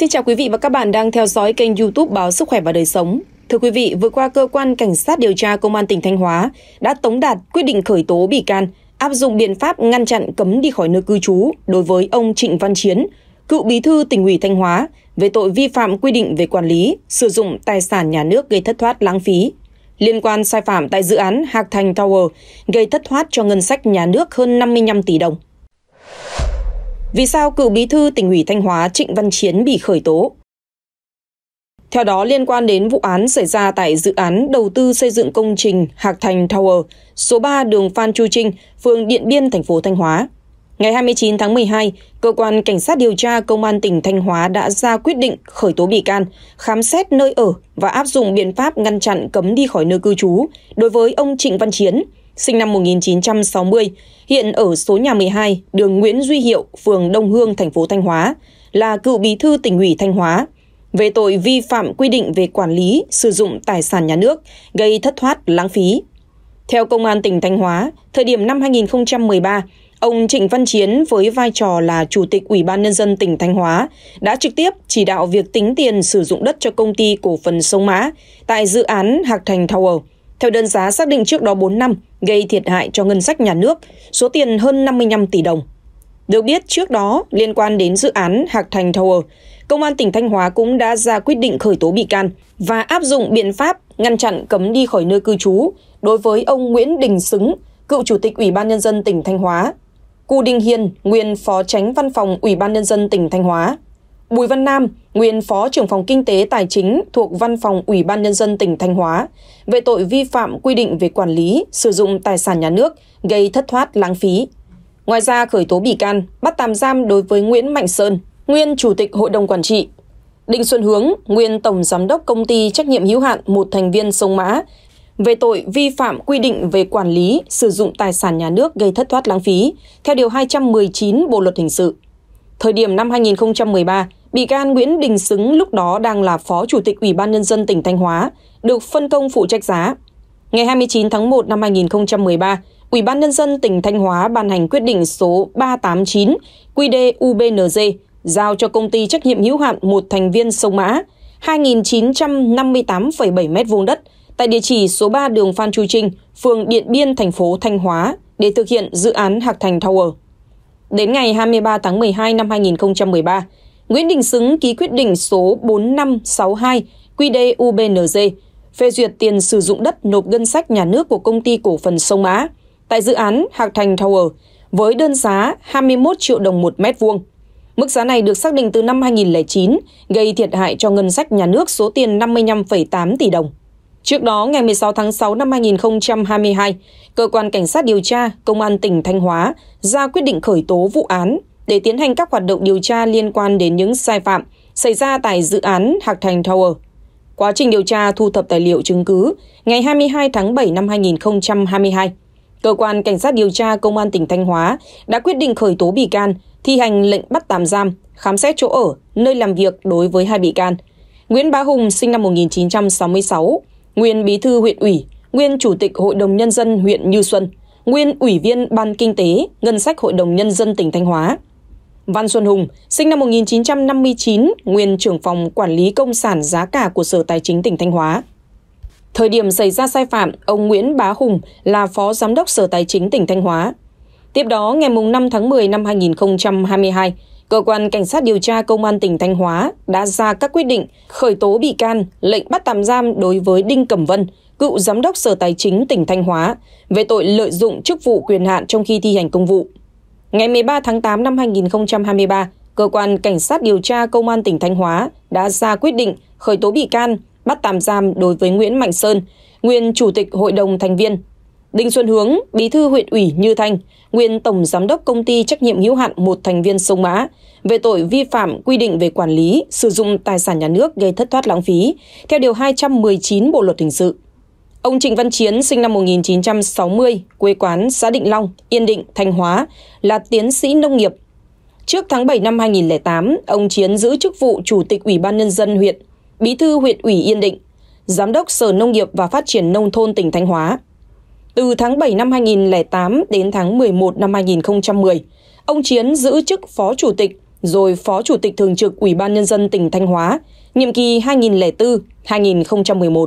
Xin chào quý vị và các bạn đang theo dõi kênh YouTube báo Sức khỏe và đời sống. Thưa quý vị, vừa qua cơ quan cảnh sát điều tra công an tỉnh Thanh Hóa đã tống đạt quyết định khởi tố bị can, áp dụng biện pháp ngăn chặn cấm đi khỏi nơi cư trú đối với ông Trịnh Văn Chiến, cựu bí thư tỉnh ủy Thanh Hóa về tội vi phạm quy định về quản lý, sử dụng tài sản nhà nước gây thất thoát lãng phí liên quan sai phạm tại dự án Hạc Thành Tower gây thất thoát cho ngân sách nhà nước hơn 55 tỷ đồng. Vì sao cựu bí thư tỉnh ủy Thanh Hóa Trịnh Văn Chiến bị khởi tố? Theo đó, liên quan đến vụ án xảy ra tại dự án đầu tư xây dựng công trình Hạc Thành Tower, số 3 đường Phan Chu Trinh, phường Điện Biên, thành phố Thanh Hóa. Ngày 29 tháng 12, Cơ quan Cảnh sát điều tra Công an tỉnh Thanh Hóa đã ra quyết định khởi tố bị can, khám xét nơi ở và áp dụng biện pháp ngăn chặn cấm đi khỏi nơi cư trú đối với ông Trịnh Văn Chiến, sinh năm 1960, hiện ở số nhà 12, đường Nguyễn Duy Hiệu, phường Đông Hương, thành phố Thanh Hóa, là cựu bí thư tỉnh ủy Thanh Hóa, về tội vi phạm quy định về quản lý, sử dụng tài sản nhà nước, gây thất thoát, lãng phí. Theo Công an tỉnh Thanh Hóa, thời điểm năm 2013, ông Trịnh Văn Chiến với vai trò là Chủ tịch Ủy ban Nhân dân tỉnh Thanh Hóa đã trực tiếp chỉ đạo việc tính tiền sử dụng đất cho công ty cổ phần Sông Mã tại dự án Hạc Thành Tower theo đơn giá xác định trước đó bốn năm gây thiệt hại cho ngân sách nhà nước số tiền hơn 55 tỷ đồng. Được biết trước đó liên quan đến dự án Hạc Thành Tower, Công an tỉnh Thanh Hóa cũng đã ra quyết định khởi tố bị can và áp dụng biện pháp ngăn chặn cấm đi khỏi nơi cư trú đối với ông Nguyễn Đình Xứng, cựu chủ tịch Ủy ban nhân dân tỉnh Thanh Hóa, Cù Đình Hiền, nguyên phó tránh văn phòng Ủy ban nhân dân tỉnh Thanh Hóa. Bùi Văn Nam, nguyên Phó trưởng phòng Kinh tế Tài chính thuộc Văn phòng Ủy ban Nhân dân tỉnh Thanh Hóa, về tội vi phạm quy định về quản lý, sử dụng tài sản nhà nước, gây thất thoát lãng phí. Ngoài ra, khởi tố bị can, bắt tạm giam đối với Nguyễn Mạnh Sơn, nguyên Chủ tịch Hội đồng Quản trị. Đinh Xuân Hướng, nguyên Tổng Giám đốc Công ty Trách nhiệm hữu hạn một thành viên Sông Mã, về tội vi phạm quy định về quản lý, sử dụng tài sản nhà nước gây thất thoát lãng phí, theo Điều 219 Bộ Luật Hình sự. Thời điểm năm 2013, Bị can Nguyễn Đình Xứng lúc đó đang là Phó Chủ tịch Ủy ban Nhân dân tỉnh Thanh Hóa, được phân công phụ trách giá. Ngày 29 tháng 1 năm 2013, Ủy ban Nhân dân tỉnh Thanh Hóa ban hành quyết định số 389 QD UBNZ giao cho công ty trách nhiệm hữu hạn một thành viên sông Mã 2.958,7 m2 đất tại địa chỉ số 3 đường Phan Chu Trinh, phường Điện Biên, thành phố Thanh Hóa để thực hiện dự án Hạc Thành Tower. Đến ngày 23 tháng 12 năm 2013, Nguyễn Đình Xứng ký quyết định số 4562 QD UBND phê duyệt tiền sử dụng đất nộp ngân sách nhà nước của công ty cổ phần Sông Mã tại dự án Hạc Thành Tower với đơn giá 21 triệu đồng một mét vuông. Mức giá này được xác định từ năm 2009, gây thiệt hại cho ngân sách nhà nước số tiền 55,8 tỷ đồng. Trước đó, ngày 16 tháng 6 năm 2022, Cơ quan Cảnh sát điều tra Công an tỉnh Thanh Hóa ra quyết định khởi tố vụ án để tiến hành các hoạt động điều tra liên quan đến những sai phạm xảy ra tại dự án Hạc Thành Tower. Quá trình điều tra thu thập tài liệu chứng cứ, ngày 22 tháng 7 năm 2022, Cơ quan Cảnh sát điều tra Công an tỉnh Thanh Hóa đã quyết định khởi tố bị can, thi hành lệnh bắt tạm giam, khám xét chỗ ở, nơi làm việc đối với hai bị can. Nguyễn Bá Hùng sinh năm 1966, nguyên bí thư huyện ủy, nguyên chủ tịch Hội đồng Nhân dân huyện Như Xuân, nguyên ủy viên Ban Kinh tế, Ngân sách Hội đồng Nhân dân tỉnh Thanh Hóa văn xuân hùng sinh năm 1959, nguyên trưởng phòng quản lý công sản giá cả của sở tài chính tỉnh thanh hóa thời điểm xảy ra sai phạm ông nguyễn bá hùng là phó giám đốc sở tài chính tỉnh thanh hóa tiếp đó ngày 5 tháng 10 năm 2022 cơ quan cảnh sát điều tra công an tỉnh thanh hóa đã ra các quyết định khởi tố bị can lệnh bắt tạm giam đối với đinh cẩm vân cựu giám đốc sở tài chính tỉnh thanh hóa về tội lợi dụng chức vụ quyền hạn trong khi thi hành công vụ Ngày 13 tháng 8 năm 2023, Cơ quan Cảnh sát điều tra Công an tỉnh Thanh Hóa đã ra quyết định khởi tố bị can, bắt tạm giam đối với Nguyễn Mạnh Sơn, nguyên Chủ tịch Hội đồng thành viên, Đinh Xuân Hướng, Bí thư huyện ủy Như Thanh, nguyên Tổng Giám đốc Công ty trách nhiệm hữu hạn một thành viên Sông Mã, về tội vi phạm quy định về quản lý, sử dụng tài sản nhà nước gây thất thoát lãng phí, theo Điều 219 Bộ Luật Hình sự. Ông Trịnh Văn Chiến sinh năm 1960, quê quán xã Định Long, Yên Định, Thanh Hóa, là tiến sĩ nông nghiệp. Trước tháng 7 năm 2008, ông Chiến giữ chức vụ Chủ tịch Ủy ban Nhân dân huyện, Bí thư huyện ủy Yên Định, Giám đốc Sở Nông nghiệp và Phát triển Nông thôn tỉnh Thanh Hóa. Từ tháng 7 năm 2008 đến tháng 11 năm 2010, ông Chiến giữ chức Phó Chủ tịch, rồi Phó Chủ tịch Thường trực Ủy ban Nhân dân tỉnh Thanh Hóa, nhiệm kỳ 2004-2011.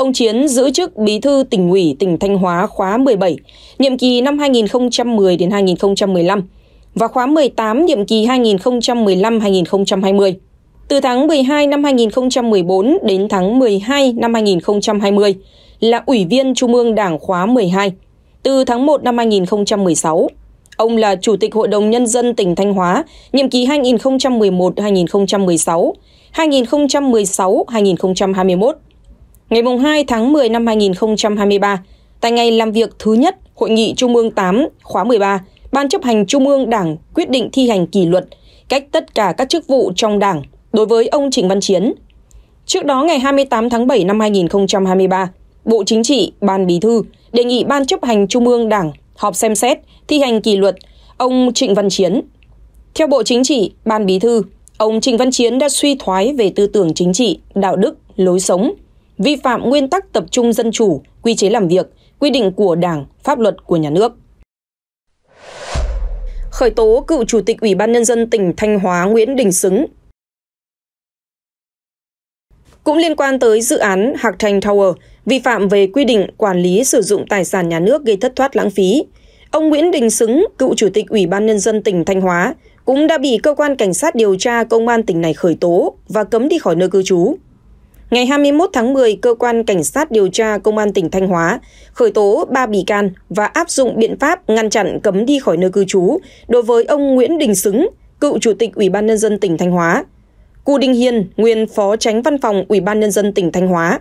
Ông Chiến giữ chức bí thư tỉnh ủy tỉnh Thanh Hóa khóa 17, nhiệm kỳ năm 2010 đến 2015 và khóa 18 nhiệm kỳ 2015-2020. Từ tháng 12 năm 2014 đến tháng 12 năm 2020 là Ủy viên Trung ương Đảng khóa 12. Từ tháng 1 năm 2016, ông là Chủ tịch Hội đồng Nhân dân tỉnh Thanh Hóa, nhiệm kỳ 2011-2016, 2016-2021 ngày 2 tháng 10 năm 2023, tại ngày làm việc thứ nhất Hội nghị Trung ương 8 khóa 13, Ban chấp hành Trung ương Đảng quyết định thi hành kỷ luật, cách tất cả các chức vụ trong Đảng đối với ông Trịnh Văn Chiến. Trước đó ngày 28 tháng 7 năm 2023, Bộ Chính trị, Ban Bí thư đề nghị Ban chấp hành Trung ương Đảng họp xem xét thi hành kỷ luật ông Trịnh Văn Chiến. Theo Bộ Chính trị, Ban Bí thư, ông Trịnh Văn Chiến đã suy thoái về tư tưởng chính trị, đạo đức, lối sống, vi phạm nguyên tắc tập trung dân chủ, quy chế làm việc, quy định của Đảng, pháp luật của nhà nước. Khởi tố cựu chủ tịch Ủy ban nhân dân tỉnh Thanh Hóa Nguyễn Đình Xứng. Cũng liên quan tới dự án Hạc Thành Tower, vi phạm về quy định quản lý sử dụng tài sản nhà nước gây thất thoát lãng phí, ông Nguyễn Đình Xứng, cựu chủ tịch Ủy ban nhân dân tỉnh Thanh Hóa, cũng đã bị cơ quan cảnh sát điều tra công an tỉnh này khởi tố và cấm đi khỏi nơi cư trú. Ngày 21 tháng 10, cơ quan cảnh sát điều tra công an tỉnh Thanh Hóa khởi tố 3 bị can và áp dụng biện pháp ngăn chặn cấm đi khỏi nơi cư trú đối với ông Nguyễn Đình Xứng, cựu chủ tịch Ủy ban nhân dân tỉnh Thanh Hóa, Cù Đình Hiền, nguyên phó tránh văn phòng Ủy ban nhân dân tỉnh Thanh Hóa,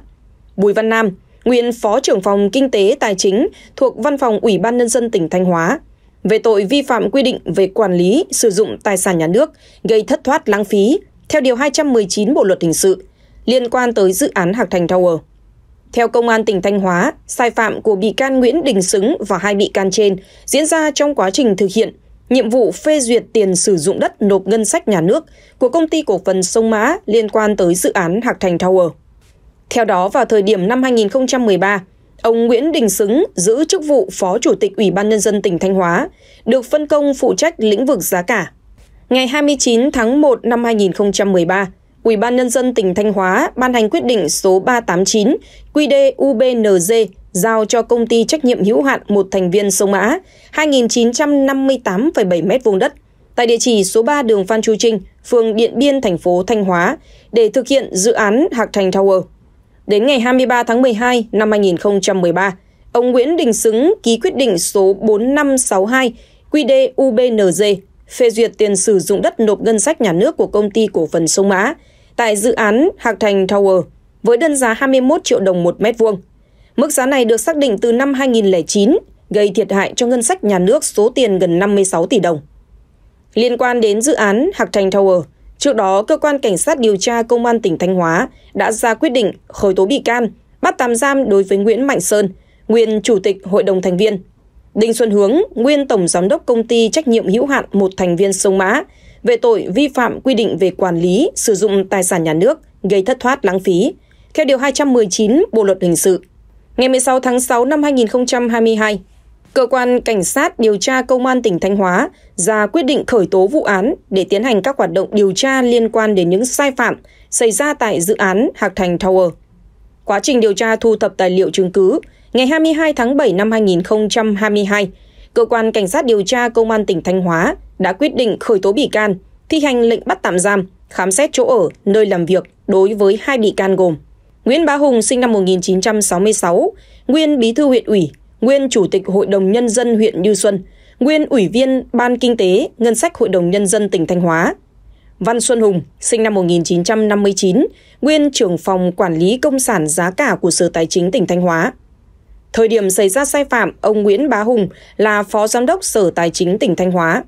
Bùi Văn Nam, nguyên phó trưởng phòng kinh tế tài chính thuộc văn phòng Ủy ban nhân dân tỉnh Thanh Hóa về tội vi phạm quy định về quản lý sử dụng tài sản nhà nước gây thất thoát lãng phí theo điều 219 Bộ luật hình sự liên quan tới dự án Hạc Thành Tower. Theo Công an tỉnh Thanh Hóa, sai phạm của bị can Nguyễn Đình Xứng và hai bị can trên diễn ra trong quá trình thực hiện nhiệm vụ phê duyệt tiền sử dụng đất nộp ngân sách nhà nước của công ty cổ phần Sông Mã liên quan tới dự án Hạc Thành Tower. Theo đó, vào thời điểm năm 2013, ông Nguyễn Đình Xứng giữ chức vụ Phó Chủ tịch Ủy ban Nhân dân tỉnh Thanh Hóa, được phân công phụ trách lĩnh vực giá cả. Ngày 29 tháng 1 năm 2013, Ủy ban Nhân dân tỉnh Thanh Hóa ban hành quyết định số 389 QĐ UBNZ giao cho công ty trách nhiệm hữu hạn một thành viên sông Mã 2.958,7 m2 đất tại địa chỉ số 3 đường Phan Chu Trinh, phường Điện Biên, thành phố Thanh Hóa để thực hiện dự án Hạc Thành Tower. Đến ngày 23 tháng 12 năm 2013, ông Nguyễn Đình Xứng ký quyết định số 4562 QĐ UBNZ phê duyệt tiền sử dụng đất nộp ngân sách nhà nước của công ty cổ phần sông Mã tại dự án Hạc Thành Tower với đơn giá 21 triệu đồng một mét vuông. Mức giá này được xác định từ năm 2009, gây thiệt hại cho ngân sách nhà nước số tiền gần 56 tỷ đồng. Liên quan đến dự án Hạc Thành Tower, trước đó cơ quan cảnh sát điều tra công an tỉnh Thanh Hóa đã ra quyết định khởi tố bị can, bắt tạm giam đối với Nguyễn Mạnh Sơn, nguyên chủ tịch hội đồng thành viên, Đinh Xuân Hướng, nguyên tổng giám đốc công ty trách nhiệm hữu hạn một thành viên Sông Mã, về tội vi phạm quy định về quản lý sử dụng tài sản nhà nước gây thất thoát lãng phí theo điều 219 Bộ luật hình sự. Ngày 16 tháng 6 năm 2022, cơ quan cảnh sát điều tra công an tỉnh Thanh Hóa ra quyết định khởi tố vụ án để tiến hành các hoạt động điều tra liên quan đến những sai phạm xảy ra tại dự án Hạc Thành Tower. Quá trình điều tra thu thập tài liệu chứng cứ, ngày 22 tháng 7 năm 2022, cơ quan cảnh sát điều tra công an tỉnh Thanh Hóa đã quyết định khởi tố bị can, thi hành lệnh bắt tạm giam, khám xét chỗ ở, nơi làm việc đối với hai bị can gồm Nguyễn Bá Hùng sinh năm 1966, nguyên bí thư huyện ủy, nguyên chủ tịch Hội đồng nhân dân huyện Như Xuân, nguyên ủy viên Ban Kinh tế, Ngân sách Hội đồng nhân dân tỉnh Thanh Hóa. Văn Xuân Hùng, sinh năm 1959, nguyên trưởng phòng quản lý công sản giá cả của Sở Tài chính tỉnh Thanh Hóa. Thời điểm xảy ra sai phạm, ông Nguyễn Bá Hùng là Phó Giám đốc Sở Tài chính tỉnh Thanh Hóa.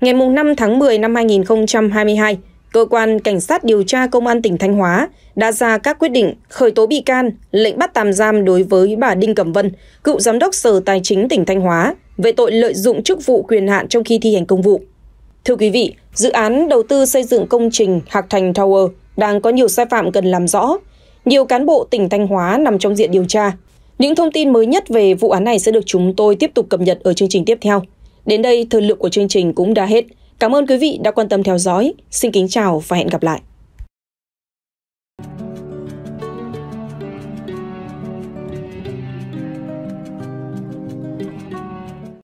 Ngày 5 tháng 10 năm 2022, Cơ quan Cảnh sát điều tra Công an tỉnh Thanh Hóa đã ra các quyết định khởi tố bị can, lệnh bắt tạm giam đối với bà Đinh Cẩm Vân, cựu Giám đốc Sở Tài chính tỉnh Thanh Hóa, về tội lợi dụng chức vụ quyền hạn trong khi thi hành công vụ. Thưa quý vị, dự án đầu tư xây dựng công trình Hạc Thành Tower đang có nhiều sai phạm cần làm rõ. Nhiều cán bộ tỉnh Thanh Hóa nằm trong diện điều tra. Những thông tin mới nhất về vụ án này sẽ được chúng tôi tiếp tục cập nhật ở chương trình tiếp theo. Đến đây, thời lượng của chương trình cũng đã hết. Cảm ơn quý vị đã quan tâm theo dõi. Xin kính chào và hẹn gặp lại.